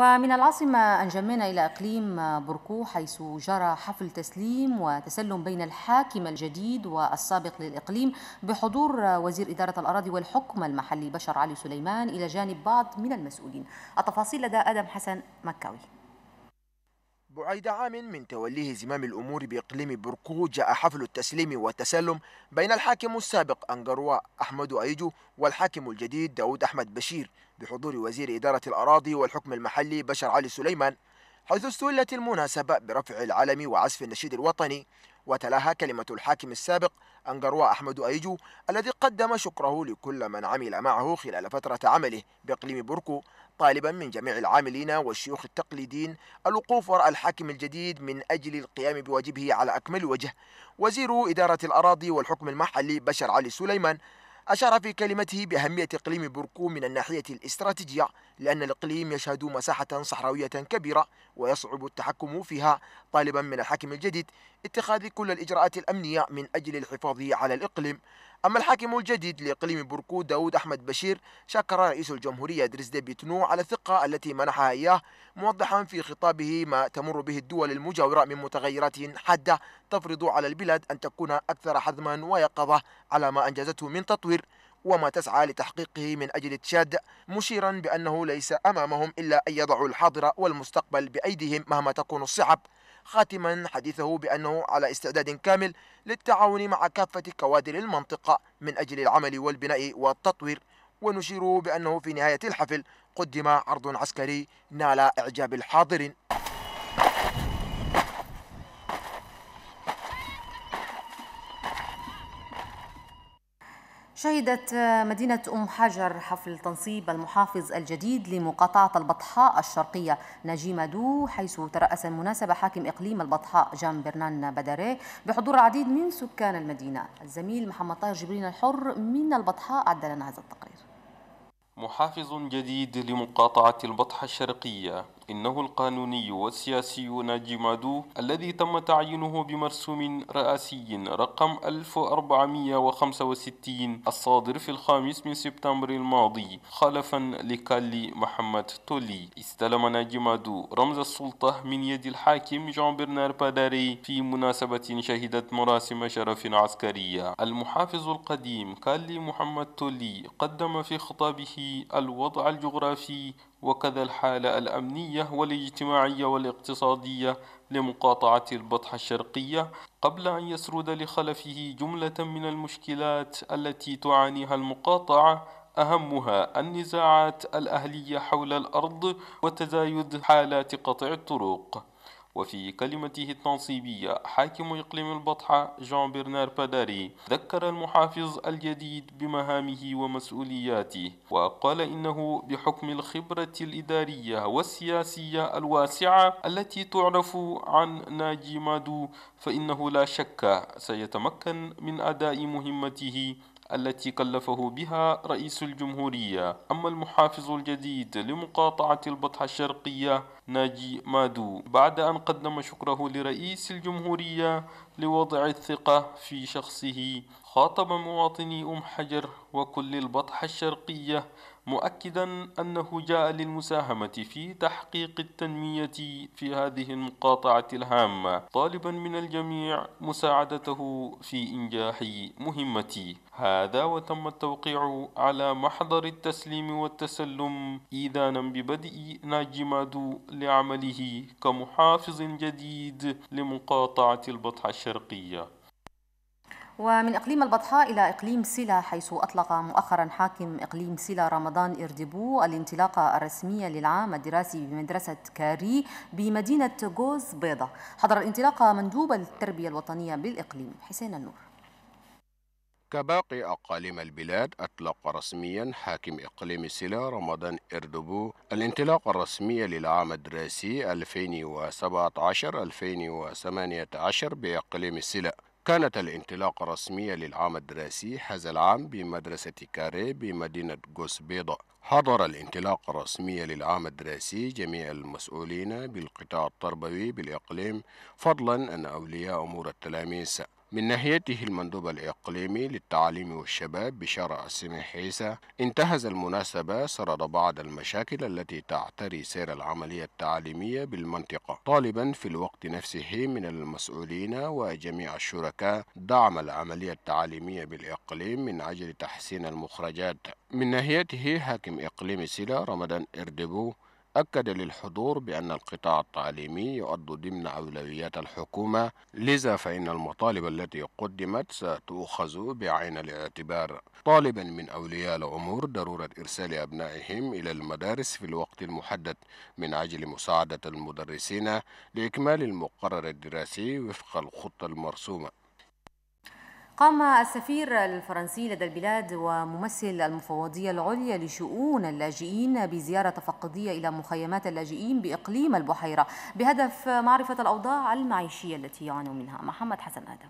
ومن العاصمة أنجمينا إلى إقليم بركو حيث جرى حفل تسليم وتسلم بين الحاكم الجديد والسابق للإقليم بحضور وزير إدارة الأراضي والحكم المحلي بشر علي سليمان إلى جانب بعض من المسؤولين التفاصيل لدى أدم حسن مكاوي بعيد عام من توليه زمام الأمور بإقليم بركو جاء حفل التسليم والتسلم بين الحاكم السابق أنقروا أحمد أيجو والحاكم الجديد داود أحمد بشير بحضور وزير إدارة الأراضي والحكم المحلي بشر علي سليمان حيث استولت المناسبة برفع العلم وعزف النشيد الوطني وتلاها كلمة الحاكم السابق أنجروا أحمد أيجو الذي قدم شكره لكل من عمل معه خلال فترة عمله بإقليم بوركو طالبا من جميع العاملين والشيوخ التقليديين الوقوف وراء الحاكم الجديد من أجل القيام بواجبه على أكمل وجه وزير إدارة الأراضي والحكم المحلي بشر علي سليمان أشار في كلمته بأهمية إقليم بوركو من الناحية الاستراتيجية لأن الإقليم يشهد مساحة صحراوية كبيرة ويصعب التحكم فيها طالبا من الحاكم الجديد اتخاذ كل الإجراءات الأمنية من أجل الحفاظ على الإقليم أما الحاكم الجديد لإقليم بركو داود أحمد بشير شكر رئيس الجمهورية درس ديبي تنو على الثقة التي منحها إياه موضحا في خطابه ما تمر به الدول المجاورة من متغيرات حادة تفرض على البلاد أن تكون أكثر حذما ويقظة على ما أنجزته من تطوير وما تسعى لتحقيقه من أجل تشاد مشيرا بأنه ليس أمامهم إلا أن يضعوا الحاضر والمستقبل بأيديهم مهما تكون الصعب خاتما حديثه بأنه على استعداد كامل للتعاون مع كافة كوادر المنطقة من أجل العمل والبناء والتطوير ونشير بأنه في نهاية الحفل قدم عرض عسكري نال إعجاب الحاضرين شهدت مدينة أم حجر حفل تنصيب المحافظ الجديد لمقاطعة البطحاء الشرقية نجيم دو حيث ترأس المناسبة حاكم إقليم البطحاء جان برنان بدري بحضور العديد من سكان المدينة الزميل محمد طاهر جبرين الحر من البطحاء عد لنا هذا التقرير محافظ جديد لمقاطعة البطحاء الشرقية إنه القانوني والسياسي ناجي مادو الذي تم تعيينه بمرسوم رئاسي رقم 1465 الصادر في الخامس من سبتمبر الماضي خلفا لكالي محمد تولي استلم ناجي مادو رمز السلطة من يد الحاكم جون برنار باداري في مناسبة شهدت مراسم شرف عسكرية المحافظ القديم كالي محمد تولي قدم في خطابه الوضع الجغرافي وكذا الحالة الأمنية والاجتماعية والاقتصادية لمقاطعة البطحة الشرقية قبل أن يسرد لخلفه جملة من المشكلات التي تعانيها المقاطعة أهمها النزاعات الأهلية حول الأرض وتزايد حالات قطع الطرق وفي كلمته التنصيبية حاكم إقليم البطحة جان برنار باداري ذكر المحافظ الجديد بمهامه ومسؤولياته وقال إنه بحكم الخبرة الإدارية والسياسية الواسعة التي تعرف عن ناجي مادو فإنه لا شك سيتمكن من أداء مهمته التي كلفه بها رئيس الجمهورية أما المحافظ الجديد لمقاطعة البطحة الشرقية ناجي مادو بعد أن قدم شكره لرئيس الجمهورية لوضع الثقة في شخصه خاطب مواطني أم حجر وكل البطحة الشرقية مؤكدا أنه جاء للمساهمة في تحقيق التنمية في هذه المقاطعة الهامة طالبا من الجميع مساعدته في إنجاح مهمتي هذا وتم التوقيع على محضر التسليم والتسلم إيذانا ببدء ناجي مادو لعمله كمحافظ جديد لمقاطعة البطحة الشرقية الشرقية ومن إقليم البطحاء إلى إقليم سلا حيث أطلق مؤخرا حاكم إقليم سلا رمضان إردبو الانطلاقة الرسمية للعام الدراسي بمدرسة كاري بمدينة جوز بيضة حضر الانطلاقة مندوب التربية الوطنية بالإقليم حسين النور كباقي أقاليم البلاد أطلق رسميا حاكم إقليم سلا رمضان إردبو الانطلاق الرسمي للعام الدراسي 2017-2018 بإقليم سلا كانت الانطلاقة الرسمية للعام الدراسي هذا العام بمدرسة كاري بمدينة قوس بيضاء حضر الانطلاقة الرسمية للعام الدراسي جميع المسؤولين بالقطاع التربوي بالإقليم فضلا عن أولياء أمور التلاميذ من ناحيته المندوب الإقليمي للتعليم والشباب بشارع السمح عيسى انتهز المناسبة سرد بعض المشاكل التي تعتري سير العملية التعليمية بالمنطقة طالبا في الوقت نفسه من المسؤولين وجميع الشركاء دعم العملية التعليمية بالإقليم من أجل تحسين المخرجات من ناحيته حاكم إقليم سيلا رمضان إردبو أكد للحضور بأن القطاع التعليمي يؤد ضمن أولويات الحكومة لذا فإن المطالب التي قدمت ستؤخذ بعين الاعتبار طالبا من أولياء الأمور ضرورة إرسال أبنائهم إلى المدارس في الوقت المحدد من أجل مساعدة المدرسين لإكمال المقرر الدراسي وفق الخطة المرسومة قام السفير الفرنسي لدى البلاد وممثل المفوضية العليا لشؤون اللاجئين بزيارة تفقدية إلى مخيمات اللاجئين بإقليم البحيرة بهدف معرفة الأوضاع المعيشية التي يعانوا منها محمد حسن آدم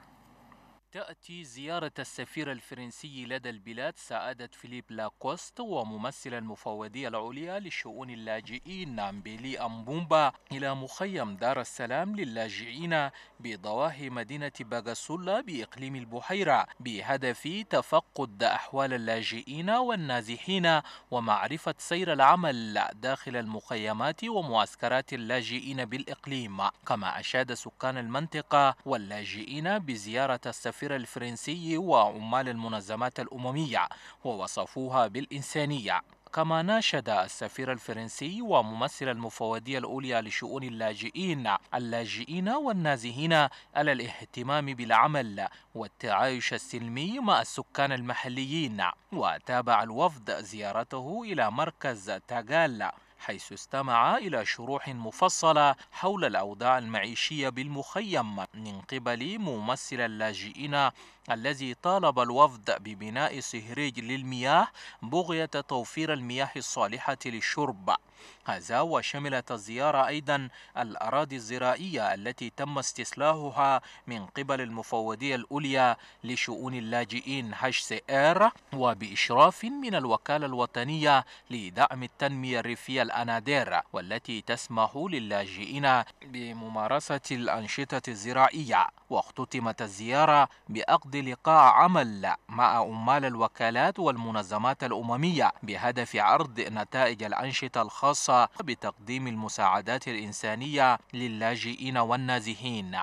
تأتي زيارة السفير الفرنسي لدى البلاد سعادة فيليب لاكوست وممثل المفوضية العليا لشؤون اللاجئين نامبيلي أمبومبا إلى مخيم دار السلام للاجئين بضواحي مدينة باغاسولا بإقليم البحيرة بهدف تفقد أحوال اللاجئين والنازحين ومعرفة سير العمل داخل المخيمات ومعسكرات اللاجئين بالإقليم كما أشاد سكان المنطقة واللاجئين بزيارة السفير السفير الفرنسي وعمال المنظمات الأممية ووصفوها بالإنسانية كما ناشد السفير الفرنسي وممثل المفوضية الأولية لشؤون اللاجئين اللاجئين والنازحين على الاهتمام بالعمل والتعايش السلمي مع السكان المحليين وتابع الوفد زيارته إلى مركز تاغالا حيث استمع إلى شروح مفصلة حول الأوضاع المعيشية بالمخيم من قبل ممثل اللاجئين الذي طالب الوفد ببناء سهريج للمياه بغية توفير المياه الصالحة للشرب هذا وشملت الزيارة أيضا الأراضي الزراعية التي تم استصلاحها من قبل المفوضية الأولية لشؤون اللاجئين HCR وبإشراف من الوكالة الوطنية لدعم التنمية الريفية الأنادير والتي تسمح للاجئين بممارسة الأنشطة الزراعية واختتمت الزيارة بأخذ لقاء عمل مع عمال الوكالات والمنظمات الأممية بهدف عرض نتائج الأنشطة الخاصة الخاصة بتقديم المساعدات الإنسانية للاجئين والنازحين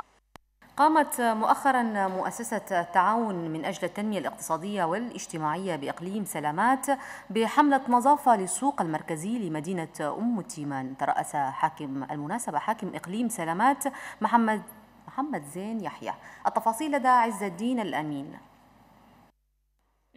قامت مؤخرا مؤسسة التعاون من أجل التنمية الاقتصادية والاجتماعية بإقليم سلامات بحملة نظافة للسوق المركزي لمدينة أم التيمان ترأس حاكم المناسبة حاكم إقليم سلامات محمد محمد زين يحيى التفاصيل لدى عز الدين الأمين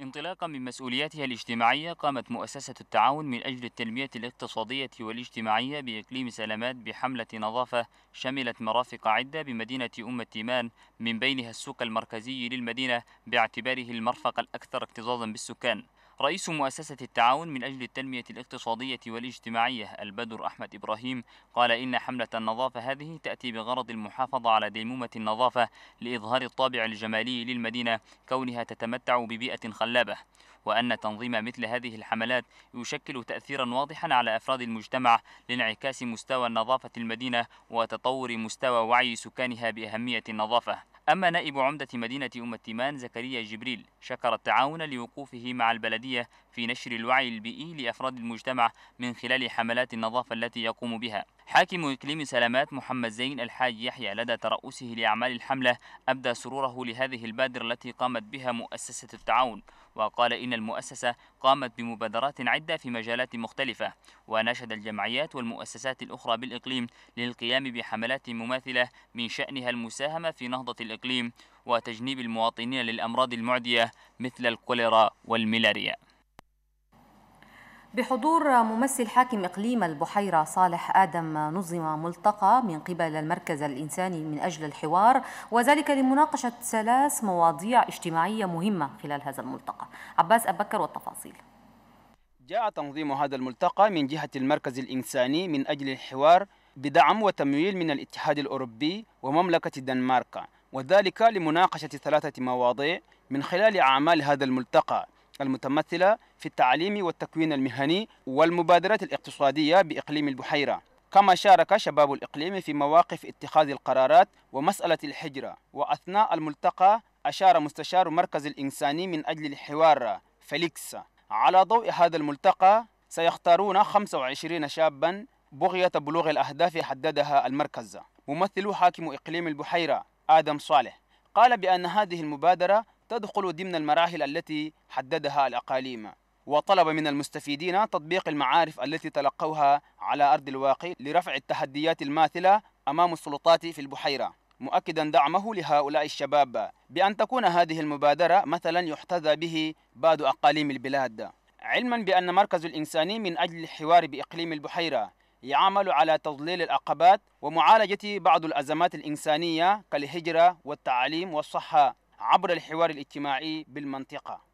انطلاقا من مسؤولياتها الاجتماعية قامت مؤسسة التعاون من أجل التنمية الاقتصادية والاجتماعية بإقليم سلامات بحملة نظافة شملت مرافق عدة بمدينة أم التيمان من بينها السوق المركزي للمدينة باعتباره المرفق الأكثر اكتظاظا بالسكان رئيس مؤسسة التعاون من أجل التنمية الاقتصادية والاجتماعية البدر أحمد إبراهيم قال إن حملة النظافة هذه تأتي بغرض المحافظة على ديمومة النظافة لإظهار الطابع الجمالي للمدينة كونها تتمتع ببيئة خلابة وأن تنظيم مثل هذه الحملات يشكل تأثيرا واضحا على أفراد المجتمع لانعكاس مستوى نظافة المدينة وتطور مستوى وعي سكانها بأهمية النظافة أما نائب عمدة مدينة أم التيمان زكريا جبريل شكر التعاون لوقوفه مع البلدية في نشر الوعي البيئي لأفراد المجتمع من خلال حملات النظافة التي يقوم بها حاكم إقليم سلامات محمد زين الحاج يحيى لدى ترأسه لأعمال الحملة أبدى سروره لهذه البادرة التي قامت بها مؤسسة التعاون وقال إن المؤسسة قامت بمبادرات عدة في مجالات مختلفة وناشد الجمعيات والمؤسسات الأخرى بالإقليم للقيام بحملات مماثلة من شأنها المساهمة في نهضة الإقليم وتجنيب المواطنين للأمراض المعدية مثل الكوليرا والملاريا بحضور ممثل حاكم إقليم البحيرة صالح آدم نظم ملتقى من قبل المركز الإنساني من أجل الحوار وذلك لمناقشة ثلاث مواضيع اجتماعية مهمة خلال هذا الملتقى عباس أبكر والتفاصيل جاء تنظيم هذا الملتقى من جهة المركز الإنساني من أجل الحوار بدعم وتمويل من الاتحاد الأوروبي ومملكة الدنمارك وذلك لمناقشة ثلاثة مواضيع من خلال أعمال هذا الملتقى المتمثلة في التعليم والتكوين المهني والمبادرات الاقتصادية بإقليم البحيرة كما شارك شباب الإقليم في مواقف اتخاذ القرارات ومسألة الحجرة وأثناء الملتقى أشار مستشار مركز الإنساني من أجل الحوار فيليكس على ضوء هذا الملتقى سيختارون 25 شابا بغية بلوغ الأهداف حددها المركز ممثل حاكم إقليم البحيرة آدم صالح قال بأن هذه المبادرة تدخل ضمن المراحل التي حددها الأقاليم وطلب من المستفيدين تطبيق المعارف التي تلقوها على أرض الواقع لرفع التحديات الماثلة أمام السلطات في البحيرة مؤكدا دعمه لهؤلاء الشباب بأن تكون هذه المبادرة مثلا يحتذى به بعض أقاليم البلاد علما بأن مركز الإنساني من أجل الحوار بإقليم البحيرة يعمل على تضليل العقبات ومعالجة بعض الأزمات الإنسانية كالهجرة والتعليم والصحة عبر الحوار الاجتماعي بالمنطقة